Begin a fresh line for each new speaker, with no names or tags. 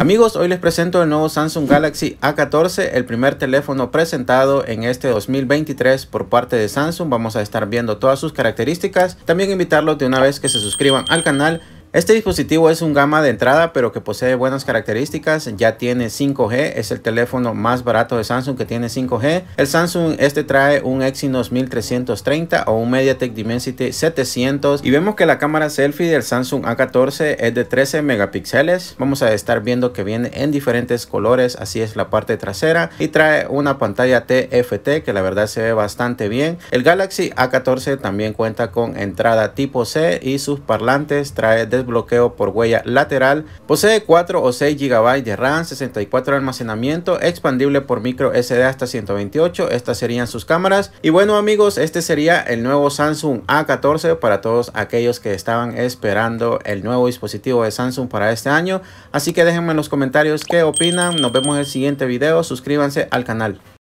Amigos, hoy les presento el nuevo Samsung Galaxy A14, el primer teléfono presentado en este 2023 por parte de Samsung. Vamos a estar viendo todas sus características. También invitarlos de una vez que se suscriban al canal este dispositivo es un gama de entrada pero que posee buenas características, ya tiene 5G, es el teléfono más barato de Samsung que tiene 5G. El Samsung este trae un Exynos 1330 o un MediaTek Dimensity 700 y vemos que la cámara selfie del Samsung A14 es de 13 megapíxeles. Vamos a estar viendo que viene en diferentes colores, así es la parte trasera y trae una pantalla TFT que la verdad se ve bastante bien. El Galaxy A14 también cuenta con entrada tipo C y sus parlantes trae de desbloqueo por huella lateral. Posee 4 o 6 GB de RAM, 64 de almacenamiento, expandible por micro SD hasta 128. Estas serían sus cámaras. Y bueno amigos, este sería el nuevo Samsung A14 para todos aquellos que estaban esperando el nuevo dispositivo de Samsung para este año. Así que déjenme en los comentarios qué opinan. Nos vemos en el siguiente video. Suscríbanse al canal.